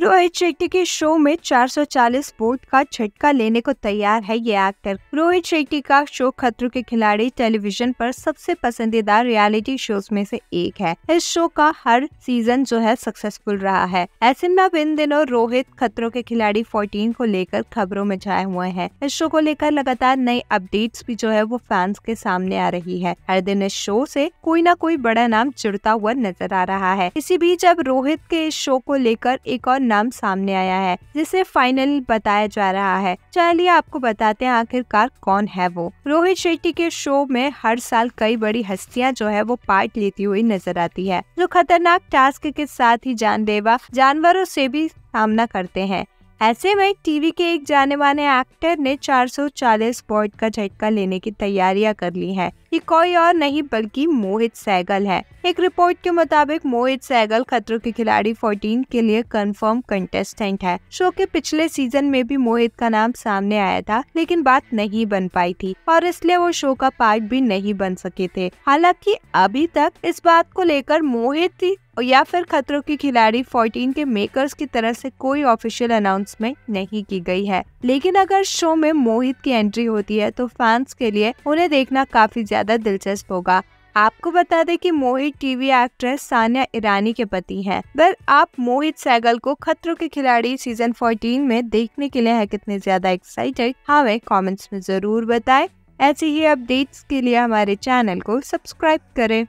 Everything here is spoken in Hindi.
रोहित शेट्टी के शो में 440 वोट का झटका लेने को तैयार है ये एक्टर रोहित शेट्टी का शो खतरों के खिलाड़ी टेलीविजन पर सबसे पसंदीदा रियलिटी शोज में से एक है इस शो का हर सीजन जो है सक्सेसफुल रहा है ऐसे में अब इन दिनों रोहित खतरों के खिलाड़ी 14 को लेकर खबरों में छाए हुए हैं इस शो को लेकर लगातार नई अपडेट्स भी जो है वो फैंस के सामने आ रही है हर दिन इस शो ऐसी कोई ना कोई बड़ा नाम जुड़ता हुआ नजर आ रहा है इसी बीच अब रोहित के इस शो को लेकर एक और नाम सामने आया है जिसे फाइनल बताया जा रहा है चलिए आपको बताते हैं आखिरकार कौन है वो रोहित शेट्टी के शो में हर साल कई बड़ी हस्तियां जो है वो पार्ट लेती हुई नजर आती है जो खतरनाक टास्क के साथ ही जानलेवा जानवरों से भी सामना करते हैं ऐसे में टीवी के एक जाने माने एक्टर ने 440 पॉइंट का झटका लेने की तैयारियां कर ली है ये कोई और नहीं बल्कि मोहित सैगल है एक रिपोर्ट के मुताबिक मोहित सैगल खतरों के खिलाड़ी 14 के लिए कंफर्म कंटेस्टेंट है शो के पिछले सीजन में भी मोहित का नाम सामने आया था लेकिन बात नहीं बन पाई थी और इसलिए वो शो का पार्ट भी नहीं बन सके थे हालांकि अभी तक इस बात को लेकर मोहित या फिर खतरों के खिलाड़ी 14 के मेकर्स की तरफ से कोई ऑफिशियल अनाउंसमेंट नहीं की गई है लेकिन अगर शो में मोहित की एंट्री होती है तो फैंस के लिए उन्हें देखना काफी ज्यादा ज़्यादा दिलचस्प होगा आपको बता दें कि मोहित टीवी एक्ट्रेस सानिया ईरानी के पति हैं। पर आप मोहित सैगल को खतरों के खिलाड़ी सीजन 14 में देखने के लिए है कितने ज्यादा एक्साइटेड हमें कमेंट्स में जरूर बताएं। ऐसे ही अपडेट्स के लिए हमारे चैनल को सब्सक्राइब करें